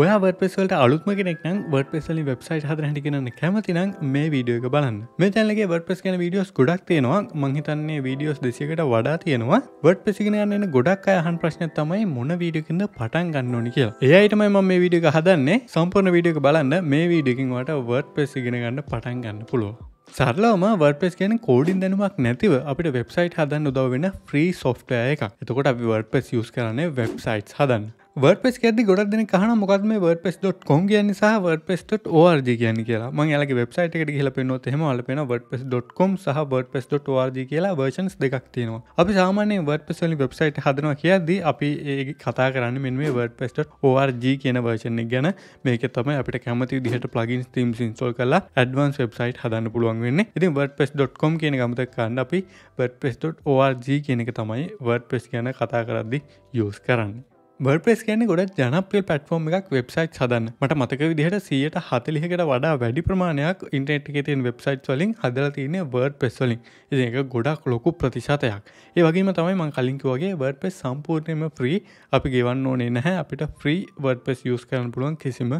ඔයා වර්පෙස්වලට අලුත්ම කෙනෙක්නම් වර්පෙස්ලින් වෙබ්සයිට් හදර හටිකරන්න කැමතිනම් මේ වීඩියෝ එක බලන්න මෙතැල්ලගේ වර්පස් කන වීඩියෝස් ගොඩක් තියෙනවා මංහිතන්නේ වීඩියෝස් දෙසිකට වඩා තියෙනවා වර්ඩ පෙසිගෙනයන්න ගොඩක් අයහන් ප්‍රශ්න තමයි මොන වීඩියකින්ද පටන් ගන්න ඕනි කියලා එයයිටමයි මම මේ වීඩියක හදන්නේ සම්පර්ණ වීඩියක බලන්න මේ වීඩියකින් වට වර්ඩ පෙසිගෙන ගන්න පටන් ගන්න පුළුව සරලවම වර්පස් කියන කෝඩින් දැනුමක් නැතිව අපිට වෙබ්සයිට් හදන්න උදව වෙන ්‍රී සොෆ්ටය එකක් එතකොට අපි වර්පස් යස් කරන්නේ වෙබ්සයිට් හදන්න වර්පෙස් ඇති ගොඩක් දෙන කහන මොකද මේ වර්පෙස්.කොම් කියන්න සහ වර්පෙස්.org කියන කියලා ම යාලගේ වෙබ්සයිට එකට කියල පෙනොත් හෙම අල පෙන වර්පෙස්.කොම් සහ වර්පෙස්.org කියලා වර්ෂන්ස් දෙකක් තියෙනවා අපි සාමානය වර්පෙස්වලි වෙබ්සයිට් හදනවා කියදී අපි ඒ කතා කරන්න මෙ මේ වර්පෙස්.org කියන වර්ෂණය ගැන මේක තම අපිට කැමති දිහට පලගින් තීම් සිින්ස්ටෝල් කලා ඇඩවන්ස් වෙබ්සයිට් හදන්න පුළුවන් වෙන්න ඉති වර්පෙස්.කොම් කියන ගමත කන්න අපි වර්පෙස්.org කියනක තමයි වර්ඩ් පෙස් ගැන කතා කරද්දි යස් කරන්න වර්පස් කියන ගොඩ ජනපිය පටෆෝර්ම් එකක් වෙබ්සයිට් හදන්න මට මතක විදිහට සියයට හතලිහකට වඩා වැඩි ප්‍රමාණයක් ඉන්ටනෙට් එක තින් වෙබ්සයිට් වලින් හදල තියන වර්ඩ් පෙස්වලින් ඉති එක ගොඩක් ලොකු ප්‍රතිශතයක් ඒ වගේම තමයි මං කලින්කි වගේ වර්ඩ් පෙස් සම්පූර්ණයම ෆ්‍රී අපි ගෙවන්න ඕනේ නැහැ අපිට ෆ්‍රී වර්ඩ් පෙස් යස් කරන පුළුවන් කිසිම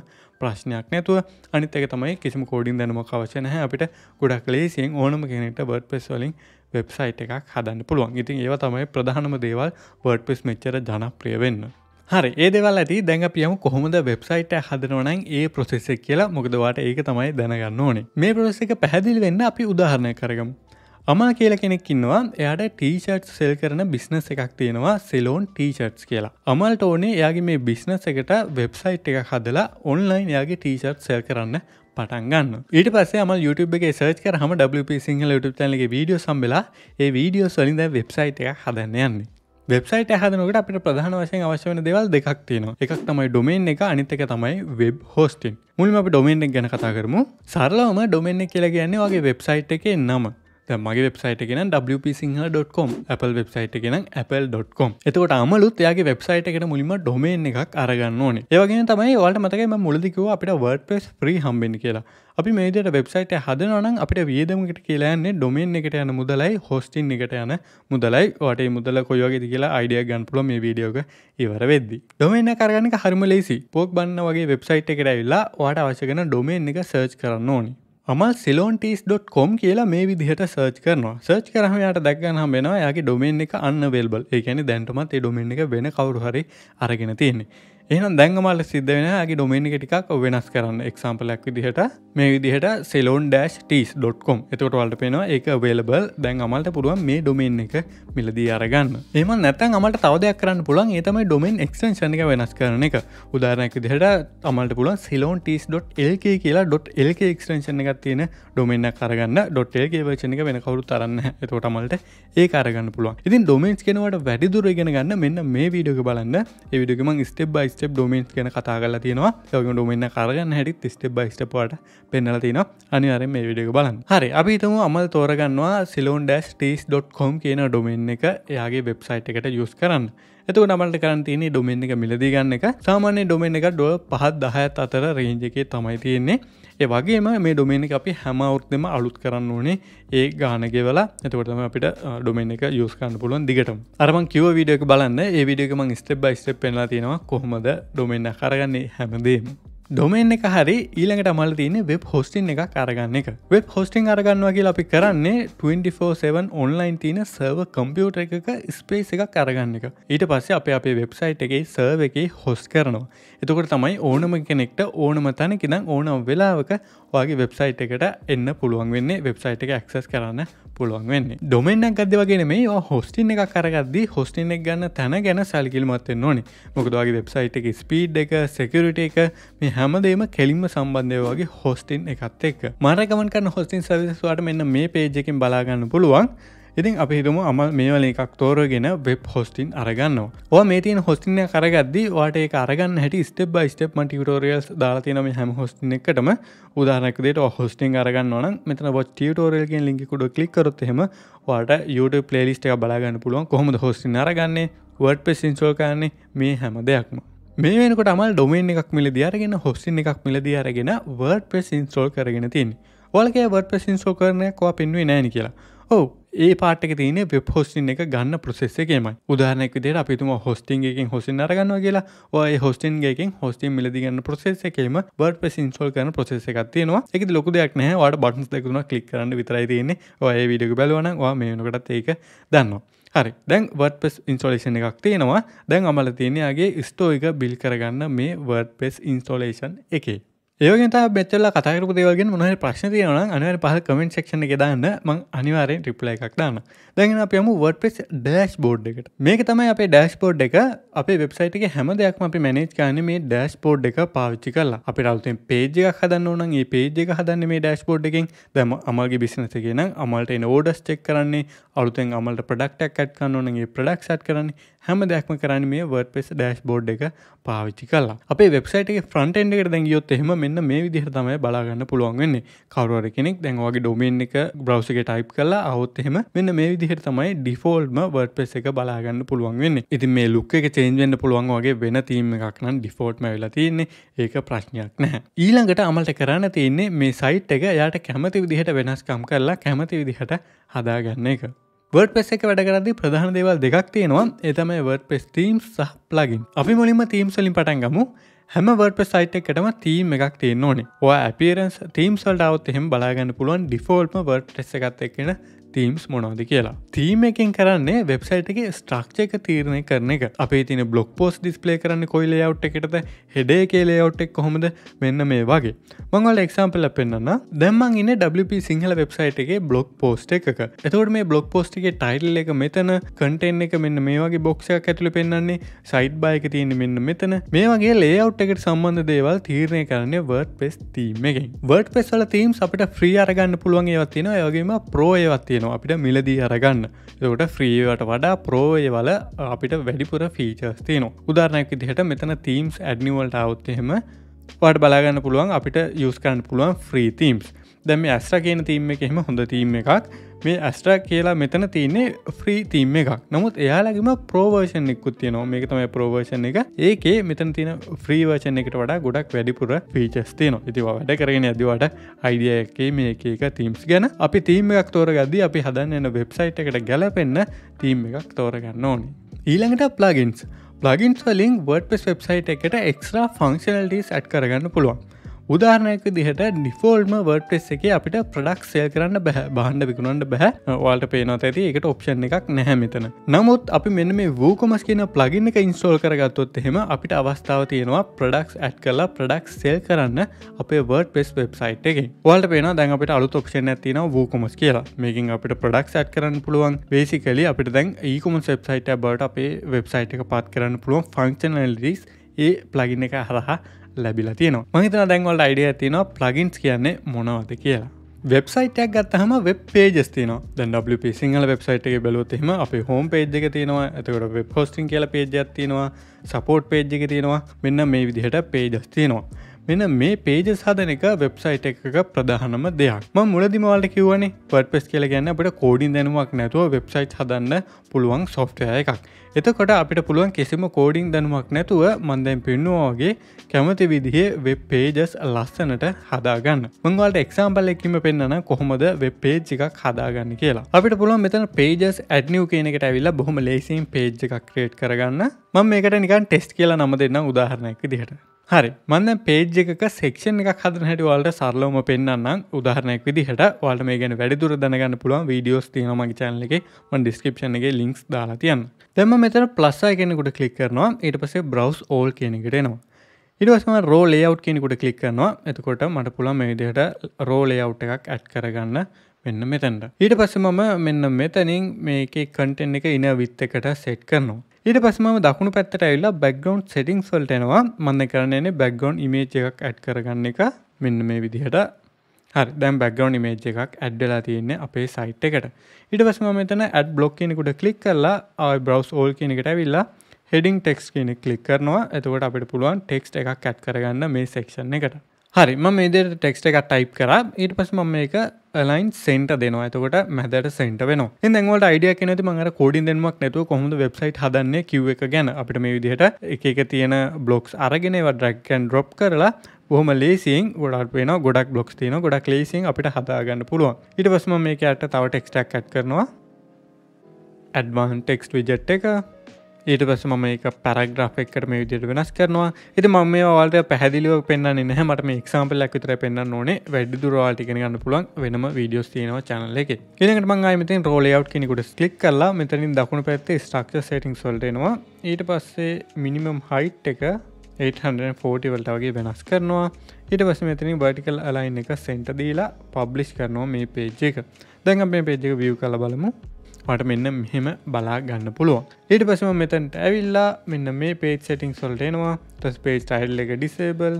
ප්‍රශ්නයක් නැතුව අනිත් එක තමයි කිසිම කෝඩින් දැනමක් අවශ්‍ය නැහැ අපිට ගොඩක් ලේසියෙන් ඕනම කෙනෙට වර්ඩ් පෙස් වලින් වෙබ්සයිට් එකක් හදන්න පුළුවන් ඉතින් ඒව තමයි ප්‍රධානම දේවල් වර්ඩ් පෙස් මෙච්චර ජනප්‍රිය වෙන්න හරි ඒදවල් ඇති දැඟ පියම කොහොමද වෙබ්සයිට හදනවනන් ඒ ප්‍රොසෙස්ස කියලා මොකදවාට ඒක තමයි දැනගන්න ඕනේ මේ ප්‍රොසෙස් එක පැහැදිලි වෙන්න අපි උදාහරණය කරගම් අමා කියල කෙනෙක්කින්නවා එයාට ටීෂර්ට් සෙල් කරන බිස්නස් එකක් තියෙනවා සෙලෝන් ටීෂර්ට්ස් කියලා අමල්ට ඕනේ එයාගේ මේ බිස්නස් එකට වෙබ්සයිට් එක හදලා ඔන්ලයින් යාගේ ටීෂර්ට් සෙල් කරන්න පටන් ගන්න ඊට පස්සේ ම YouTube එක සර්ච් කරහම WP සිංහල YouTube චැනලගේ වීඩියෝ සම්බෙලා ඒ වීඩියෝ සොලින්ද වෙබ්සයිට් එක හදන්න යන්නේ වෙබ්සයිට හදනකට අපිට ප්‍රධාන වශයෙන් අවශ්‍ය වන දෙවල් දෙකක් තියෙනවා එකක් තමයි ඩොමෙන් එක අනිතක තමයි වෙබ් හෝස්ටින් මුලින් අප ඩොමෙන්ෙක් ගැන කතා කරමු සරලවම ඩොමෙන්ෙක් කියලා කියන්නේ වගේ වෙබ්සයිට් එක එන්නම මගේ වෙබ්සයිට ගෙන wpසිංහල.com Apple වෙබ්සයිට ගෙන Apple.com එතකොට අමලුත් යාගේ වෙබ්සයිට එකට මුලින්ම ඩොමේන් එකක් අරගන්න ඕනේ ඒවගේ තමයි ඔයාලට මතකයිම මුලදිකව අපිට වර්ඩ්පෙස් ්‍රී හම්බෙන් කියලා අපි මේදයට වෙබ්සයිට හදනවනම් අපිට වියදමකට කියලාන්නේ ඩොමෙන් එකට යන මුදලයි හොස්ටින් එකට යන මුදලයි වට මුදල කොයෝගෙද කියලා අයිඩිය ගන් පුල මේ වීඩියෝක ඉවර වෙද්දි. ඩොමෙන්න්න කරගනික හරිම ලේසි පෝක් බන්න වගේ වෙබ්සයිට් එකට ඇල්ලා වාට අවශ්‍යගෙන ඩොමෙන් එක සර්ච් කරන්න ඕනි ම සිලෝන්ටස්.කොම් කියලා මේ විදිහට සර්ච් කරනවා සර්ච් කරහමයාට දැක්ගන්න හම්බෙනවා යාගේ ඩොමෙන් එක අන්න වෙල්බල් ඒකැනි දැන්ටමත් ඒ ඩොමෙන් එක වෙන කවරු හරි අරගෙන තියන්නේ එහනම් දැංගමල්ල සිද්ධ වෙනගේ ඩොමේනික ටිකක් වෙනස් කරන්න එක්සම්පලයක් විදිහට මේ විදිහට සෙලෝන් ඩ.com එතකොට වලට පෙනවා එක වේලබල් දැන් අමල්ට පුළුවන් මේ ඩොමෙන් එක මිලදී අරගන්න එම නැතන් අමට තවදයක් කරන්න පුළන් ඒතමයි ඩොමෙන් එක්ෂන් එක වෙනස් කරන එක උදාරනැක දිහට අමට පුළන් සිලෝන් ට.lk කියලා .lk එක්ෂන් එකක් තියෙන ඩොමෙන්න්න කරගන්න .lk වචන එක වෙන කවරු තරන්න එතකොට අමල්ට ඒ අරගන්න පුළුවන් ඉතින් ඩොමෙන්ස් කෙනවට වැඩිදුරගෙන ගන්න මෙන්න මේ වීඩියක බලන්න එවිඩියගමන් ස්ටබ් බයිස් ස්ටප් ඩොමන් කන කතා කලා තියෙනවා සක ඩොමන්න කරගන්න හැටිත් ස්ටප් බයිස්ටපට පෙන්නල තින අනිවර මේ විඩික බලන් හරි අපිතම අමල් තෝරගන්නවා සිලෝන් ඩස්.කොම් කියන ඩොමෙන් එක එයාගේ වෙබ්සයිට් එකට යුස් කරන්න ඇතුව නමට කරන්තියන ඩොමෙන් එක මිලදී ගන්න එක සාමාන්‍ය ඩොමෙන් එක ඩො පහත් දහයත් අතර රේජකේ තමයි තියෙන්නේ ඒ වගේම මේ ඩොමේන එක අපි හැමවුත්දම අලුත් කරන්න ඕනේ ඒ ගානගෙවලා එතකොටම අපිට ඩොමේන එක යස්කන්න පුළුවන් දිගටම අරම කිව විඩියක බලන්න ඒ විඩියක මං ස්ටබ් ස්ටප් පෙන්ලා තියෙනවා කොහොමද ඩොමෙන්න්න කරගන්නේ හැමදේම ඩොමෙන් එක හරි ඊළඟට අමල් තියන වෙබ් හොස්ටින් එක අරගන්න එක වෙබ් හොස්ටිං අරගන්නවා කියලා අපි කරන්නේ 24/7 ඔන්ලයින් තියන සර්ව කම්පියුට එකක ස්පේස් එකක් අරගන්න එක ඊට පස්සේ අප අපේ වෙබ්සයිට් එකේ සර්ව එකේ හොස් කරනවා එතකොට තමයි ඕනම කෙනෙක්ට ඕනම තැනකිනම් ඕනම් වෙලාවක වගේ වෙබ්සයිට් එකට එන්න පුළුවන් වෙන්නේ වෙබ්සයිට් එක ඇක්සස් කරන්න පුළුවන් වෙන්නේ ඩොමෙන්න්නක් අද වගේ මේ හොස්ටින් එක කරගදදි හොස්ටින් එක ගන්න තැන ගැන සැල්කිල්මත්තෙන් ඕනි මොකදවාගේ වෙබ්සයිට් එක ස්පීඩ් එක සෙකරට එක මේ හැමදේම කෙලින්ම සම්බන්ධය වගේ හොස්ටින් එකත් එක් මරගමන් කරන්න හොස්ටින් සවිස්වාට මෙන්න මේ පේජකින් බලාගන්න පුළුවන් ඉතින් අපි හිතුම අම මේවල එකක් තෝරගෙන වෙබ් හොස්ටින් අරගන්නවා ඔ මේ තින් හොස්ටිනය කරගදදි වාට ඒ අරගන්න හැට ස්ටබ් බයි ස්ටප් ටිටෝරියල්ස් දාලාතිනම හැම හොස්ටින එකටම උදාහරනකදට හොස්ටිං අරගන්න ඕන මෙතන බොත් ටියටෝරල්ගෙන් ලිිකුඩ කලික්කරොත්හෙම වාට YouTube පලේලිස්ට එක බලාගන්න පුළුවන් කොහොමද හොස්ටි අරගන්නේ වඩ් පෙස් ඉංශෝකාන්නේ මේ හැම දෙයක්ම මේ වෙනකට අමල් ඩොමෙන් එකක් මිල දියරගෙන හොස්සින් එකක් මිල දියරගෙන වඩ් පෙස් ඉන්ස්ටෝල් කරගෙන තින් වලගේ වඩ් පෙස් ඉන්ස්ෝ කරනයක් පෙන්වේ නෑන කියලා ඔව ඒ පාටක තියන වෙබ් හොස්ටින් එක ගන්න ප්‍රසෙස්සකේමයි උදාහරනෙක් විදිට අපිතුම හොස්ටිංගකින් හොසින් අරගන්න කියලා ඔය හොස්ටින්ගේකින් හොස්ටින් මිලදිගන්න ප්‍රසෙස්සකේම වර්ඩ පෙස් ඉන්සෝල් කරන ප්‍රසෙස එකක් තියෙනවා එක ලොකු දෙයක් නෑ වට බටන්ස් දෙකුණ කලික් කරන්න විතරයි තියෙන්නේ ඔය විඩියු බැලවන මේ වෙනකටත් ඒක දන්නවා හරි දැන් වර්ඩපෙස් ඉන්ස්ටොලේෂන් එකක් තියෙනවා දැන් අමල තියෙනයාගේ ස්ටෝ එක බිල් කරගන්න මේ වර්ඩපෙස් ඉන්ස්ටොලේෂන් එකේ ඒගට බෙචල කතරපු දේවල්ගෙන් මොහ ප්‍රශ්න තියන අනව පහ කමෙන්ට ක්ෂණ එක දාන්න මං අනිවාරෙන් ටිප්ල එකක් දාන්න දැගෙන අපම වර්ඩපෙස් ඩෑස් බෝඩ් එකට මේක තමයි අපේ ඩෑස් පෝඩ් එක අපේ වෙබ්සයිට එක හැම දෙයක්ම අපි මැනේජ් කාන මේ ඩෑස් පෝඩ් එක පාවිච්චි කරලා අපි රවතෙන් පේජ එකක් හදන්න ඕනන් ඒ පේජ එක හදන්න මේ ඩෑස් පෝඩ් එකෙන් දැම අමල්ගේ බිසිනස කියෙන අමල්ට එන ෝඩස් චෙක් කරන්නේ අලුතෙන් අමල්ට ප්‍රඩක්ටක් ඇත් කන්න ඕනගේ ප්‍රඩක්් ඇත් කරන්නේ හැම දෙයක්ම කරන්න මේ වර්ඩපෙස් ඩෑස් බෝඩ් එක පාවිච්චි කලා අපේ වෙබ්සයිට ෆ්‍රන්ට් එන්ඩ එක දැගියොත් එහෙම මෙන්න මේ විදිහට තමයි බලාගන්න පුළුවන් වෙන්නේ කවරුවර කෙනෙක් දැන්වාගේ ඩොමෙන් එක බ්‍රව්ස එක ටයිප් කලා අවොත් එහෙම මෙන්න මේ විදිහට තමයි ඩිෆෝල්ම වර්ඩ්පෙස් එක බලාගන්න පුළුවන් වෙන්නේ ඉතින් මේ ලුක් එක චේන්ජ් වෙන්න පුළුවන් වගේ වෙන තීම් එකක් නම් ඩිෆෝල්ට්ම වෙලා තියෙන්නේ ඒක ප්‍රශ්නයක් නැහැ ඊළඟට අමල්ට කරන්න තියෙන්නේ මේ සයිට් එක යාට කැමති විදිහට වෙනස්කම් කරලා කැමති විදිහට හදාගන්න එක වර්ඩ පෙස් එක වැඩකරදි ප්‍රධාන දේවල් දෙකක් තියෙනවා එතමයි වර්ඩ පෙස් තීම් සහ ප්ලගින් අපි මුලින්ම තීම් සලින් පටන්ගමු හැම වර්ප සයිට් එකටම තීම් එකක් තියන්න ඕනේ ඔය ඇපිරන්ස් තීම් සල්ඩාවත් එහෙම බලාගන්න පුළුවන් ඩිෆෝල්ම වර්ට් ටෙස් එකත් එක්කෙන තීම්ස් මොනෝද කියලා තීම එකෙන් කරන්නේ වෙබ්සයිට් එක ස්ට්‍රක්ෂ එක තීරණය කරන එක අපේ තින බ්ලොක් පෝස් ඩිස්පලේ කරන්න කොයි ලේවට් එකටද හෙඩේ කියලේ ඔට්ටෙක් කොහොමද මෙන්න මේ වගේ මංවල එක්සම්පල පෙන්න්න දැම්මන් ඉන්න WP සිංහල වෙබ්සයිට් එක බ්ලොක් පෝස්ට එක එතවට මේ බ්ලොක් පෝස්ටිගේ ටයිල් එක මෙතන කටෙන් එක මෙන්න මේ වගේ බොක්ෂයක් ඇතුළ පෙන්න්නේ සයිට් බායක තියෙන මෙන්න මෙතන මේ වගේ ලේවට් එකට සම්බන්ධ දේවල් තීරණය කරන්නේ වර්ඩ් පෙස් තීම එකෙන් වර්ඩ් පෙස්වල තීම් අපට ්‍රී අරගන්න පුළුවන් ඒවත්තින යගේම ප්‍රෝයවත්තිය තියෙනවා අපිට මිලදී අරගන්න එකට ෆ්‍රීවට වඩා ප්‍රෝය වල අපිට වැඩිපුර ෆීචස් තියන උදාරණයක් දිහට මෙතන තීම්ස් ඇඩ්නිවල්ට අවත්තහෙම පට බලාගන්න පුළුවන් අපිට යස් කරන්න පුළුවන් ෆ්‍රී තීම්ස් දැම ඇස්ට කියන තීම එකෙම හොඳ තීම එකක් මේ ඇස්ට්‍රා කියලා මෙතන තියන්නේ ෆ්‍රී තීම එකක් නමුත් එයාලගේම ප්‍රෝවර්ෂන් එක්කුත් තියනවා මේක තමයි ප්‍රෝවර්ෂන් එක ඒකේ මෙතන තියෙන ෆ්‍රීවර්ෂන් එකට වඩා ගොඩක් වැඩිපුර ෆීචස් තියන ඉතිව වැඩ කරගෙන ඇදවට අයිඩියකේ මේ එක තීම්ස් ගැන අපි තීම එකක් තෝර ගද අපි හදන්න එන වෙබ්සයිට් එකට ගැලපෙන්න්න තීම් එකක් තෝරගන්න ඕනි ඊළඟට ප්ලගින්ස් ලගින්ස් වලින් වඩ් පෙස් වෙබ්සයිට් එකට එක්රා ෆංක්ෂනල්ටස් ඇට් කරගන්න පුළුවන් උදාරණයක දිහට නිිෆෝල්ම වර්ටස් එක අපිට ප්‍රඩක් සෙල් කරන්න බැහ බහන්ඩ විකුණන්ට බැහ වාල්ට පේනොත ඇති එකට ඔප්ෂන් එකක් නැහැ මෙතන නමුත් අපි මෙන්න මේ වූකොමස් කියන ප්ලගින් එක ඉන්ස්ටෝල් කරගත්තොත් එහෙම අපිට අවස්ථාව තියෙනවා ප්‍රඩක්ස් ඇට් කලා ප්‍රඩක් සෙල් කරන්න අපේ වර්ඩ පෙස් වෙබ්සයිට් එක වාල්ට පේන දැන් අපට අලු ඔප්ෂන් ඇතින වූකොමස් කියලා මේකින් අපිට ප්‍රඩක්ස් ඇට් කරන්න පුළුවන් වේසිකලි අපිට දැන් ඒකොම වෙබ්සයිට බට අපේ වෙබ්සයිට් එක පාත් කරන්න පුළුවන් ෆංක්ෂනල්ඩස් ඒ ප්ලගින් එක හරහා ලැබිලා තියෙනවා මහිතන දැන්වල්ට අයිඩිය තින ප්ලගින්ස් කියන්නේ මොනවද කියලා වෙබ්සයිටයක් ගත්තහම වෙබ් පේජස් තින දැන් සිංහල වෙබ්සයිට් එක බැලොත්හෙම අප හෝම් පේජ් එක තියෙනවා ඇතකට වෙබ් හෝස්ටිං කියල පේජයක් තියෙනවා සපෝට් පේජ් එක තියෙනවා මෙන්න මේ විදිහට පේජස් තියෙනවා මෙන මේ පේජ සාධන එක වෙබ්සයිට් එකක ප්‍රධානම දෙයක් ම මුලදිමවාලට කිවනේ පට් පෙස් කියල ගැන්න අපට කෝඩින් දැනුවක් නැතුව වෙබ්සයිට් හදන්න පුළුවන් සොෆ්ටය එකක් එතකොට අපිට පුළුවන් කිසිම කෝඩිං දැනුමක් නැතුව මන්දැන් පෙන්නුවාගේ කැමති විදිහේ වෙබ් පේජස් ලස්සනට හදාගන්න මංවලට එක්සාම්පල් එක්කම පෙන්න්න කොහොමද වෙබ් පේජ් එකක් හදාගන්න කියලා අපිට පුළුවන් මෙතන පේජස් ඇඩ්නියව කියනකට ඇවිල්ලා බොහොම ලේසින් පේජ් එකක් ක්‍රේට් කරගන්න මං මේකට නිකන් ටෙස්් කියලා නම දෙන්න උදාහරණයක් දිහට හරි මන්ද පේජ් එක සෙක්ෂන් එක හදන හැට වලට සරලවම පෙන්න්නම් උදාහරණයක් විදිහට වලට මේ ගැන වැඩිදුර දැනගන්න පුළුවන් වීඩියෝස් තියෙනමගේ චැනල එක මන් ඩිස්ක්‍රපෂන එක ලිින්ක්ස් දාලා තියන්න තැම මෙතර ප්ලස්සයි කෙනෙකුට කලික් කරනවා ඊට පසේ බ්‍රවස් ඕල් කියනෙකට එනවා ඉඩවසම රෝ ලේවට් කෙනෙකුට කලික් කරනවා එතකොට මට පුළන් මේ විදිහට රෝ ලේවට් එකක් ඇට් කරගන්න මෙන්න මෙතැන්ට ඊට පස්ස මම මෙන්න මෙතනින් මේක කටෙන් එක ඉන විත් එකට සෙට් කරනවා ඊට පස්ම දකුණු පැත්තට ඇල්ලා බැක්ගවන්් සෙටිංස් වල්ටනවා මන්න කරන්නේ බැක්ගවන්් ඉමේජ් එකක් ඇඩ් කරගන්න එක මෙන්න මේ විදිහට හරි දැම් බැක්ගවන්් ඉමේජ් එකක් ඇඩ්ඩලා තියන්නේ අපේ සයිට් එකට ඉට පස්ම මෙතන ඇඩ් බ්ලොක් කියෙනෙකුට කලික් කරලා ආයි බ්‍රවස් ඕල් කියනකට ඇවිල්ලා හෙඩිං ටෙක්ස් කියන කලික් කරනවා ඇතුවට අපිට පුළුවන් ටෙක්ස් එකක් ඇඩ් කරගන්න මේ සෙක්ෂණ එකට හරි ම මේදයට ටෙක්ස්ට එකක් ටයිප් කර ඊට පස් ම මේක ලයින් සෙන්ට දෙනවා ඇතකොට මැදට සෙන්ට වෙන දවල අඩිය නති මඟ කෝඩින් දෙෙන්මක් නැතුව කොහොඳ වෙබ්සයිට් හදන්න කිව් එක ගැන අපිට මේ විදිහට එක තියෙන බ්ලොක්ස් අරගෙනවා ඩ්‍රක්කන් ඩොප් කරලා හොම ලේසින් ගොඩක් වෙන ගොඩක් බ්ලොක්ස් තියන ගොඩක් ලේසින් අපිට හදාගන්න පුළුවන් ඉට පස්ම මේක ඇට තව ටෙක්ස්ටක් ඇත් කරනවා ඇඩ්වාන් ටෙක්ස් විජට් එක ඊට පස ම එක පැරග්‍රා් එකට මේ විදිට වෙනස් කරනවා එති ම මේ වාලට පැදිලිව පෙන්න්න නහ මට මේ එක්සාම්පල් ඇක්විතර පෙන්න්න ඕනේ වැඩි දුරවාල්ටිගෙන ගන්න පුලන් වෙනම වීඩියෝස් තියෙනවා චනල එක එනට මංගමති රෝලයව් කෙනෙකුට ලික් කල්ලා මෙතනින් දකුණු පැත්තේ ස්ටක්ෂ සටිං සොල්ටෙනවා ඊට පස්සේ මිනිමම් හයිට් එක 840 වලට වගේ වෙනස් කරනවා ඊට පස මෙතනින් බටිකල් අලයින් එක සෙන්ට දීලා පබ්ලිෂ් කරනවා මේ පේජ් එක දැන් අපේ පේජ් එක විය් කල බලමු මට මෙන්න මෙහෙම බලා ගන්න පුළුවන් ඊට පසම මෙතැන්ට ඇවිල්ලා මෙන්න මේ පේජ් සෙටිං සොල්ටේනවා ටස් පේජ් ටයිල් එක ඩිසේබල්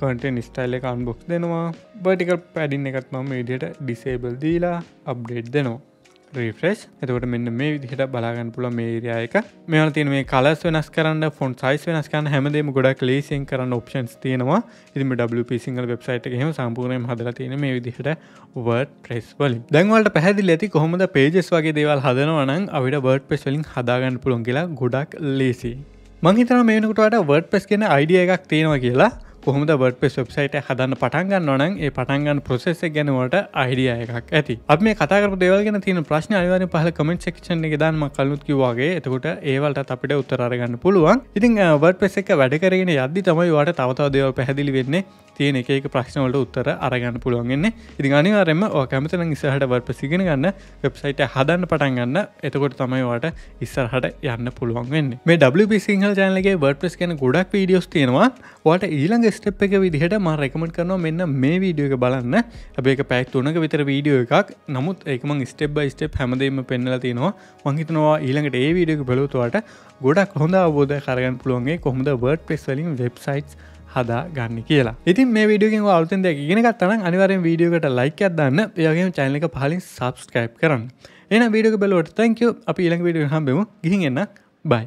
කටෙන් ස්ටයිල් එක අන්බොක් දෙනවා බටිකල් පැඩින් එකත්මම ඉඩට ඩිසේබල් දීලා අප්ඩේට් දෙනවා රිෆ්‍රෙස්් එතකොට මෙන්න මේ විදිහට බලාගන්න පුල මේරයායක මෙවල තින මේ කලස් වෙනස් කරන්න ෆොන් සයිස් වෙනස්කන්න හැමදේම ගොඩක් ලේසින් කරන්න ඔප්ෂන්ස් තියෙනවා ඉතිම WP සිංහල වෙබ්සයිට එකහෙම සම්පූර්ණයම හදල තියෙන මේ විදිහට වර්ඩ ප්‍රෙස් වලින් දැන්වලට පැහදිල ඇති කොහොමද පේජස් වගේ දේවල් හදනවනං අවිට බර්ඩ් පෙස් වලින් හදාගන්න පුළොන් කියලා ගොඩක් ලේසි මංහිතන මේනකුටට වර්ඩ් පෙස් කියෙන අයිඩිය එකක් තියෙනවා කියලා කොහොමද වඩපස් වෙබ්සයිට හදන්න පටන්ගන්න නොනන් ඒ පටන්ගන්න ප්‍රසෙස ගැනවට අහිඩිය එකක් ඇති අප මේ කතර දෙවල්ගෙන තින ප්‍රශ්න අනිවාර පහල කමෙන්ට සක්ෂන් එක දාන්ම කලුත්කි වගේ එතකොට ඒවලට අපිට උත්තරගන්න පුළුවන් ඉතින් වඩපෙස එක වැඩකරගෙන යද්දි තමයි වට තවතාව දෙවල් පැහදිලි වෙන්නේ තියෙන එක ප්‍රශ්නවලට උත්තර අරගන්න පුළුවන්ගන්න ඉති අනිවාරෙන්ම කැමතන ඉසහට වර්ප සිගෙන ගන්න වෙබ්සයිට හදන්න පටන් ගන්න එතකොට තමයිවාට ඉස්සරහට යන්න පුළුවන් වෙන්න මේ සිංහල් ජයනලගේ වර්පස් කන ගොඩක් වීඩියෝස් තියෙනවා වාට ඊළඟ ස්ටප් එක විදිහට ම රැකමට කරනවා මෙන්න මේ වීඩියෝ එක බලන්න හැබේ පැක් තුනක විතර වීඩියෝ එකක් නමුත් එකම ස්ටබ් ස්ටප් හැමදීම පෙන්නල තියෙනවා මංහිතනවා ඊළඟට ඒ වීඩියක බලතුවාට ගොඩක් හොඳ අවබෝධ කරගන්න පුළුවන්ගේ කොහොඳ වර්ඩ පෙස්වලින් වෙබ්සයිට් හදා ගන්න කියලා ඉතින් මේ විඩියගෙන් අලුතෙන්ද ගෙනගත්තන අනිවරෙන් වීඩියෝකට ලයික් අදන්න එයාගේ චයින එක පහලින් සබස්ක්‍රයිප් කරන්න එන වීඩියෝ බලවට තැංකව අප ඊළඟ විඩිය හම්බෙමු ගිහින්න බයි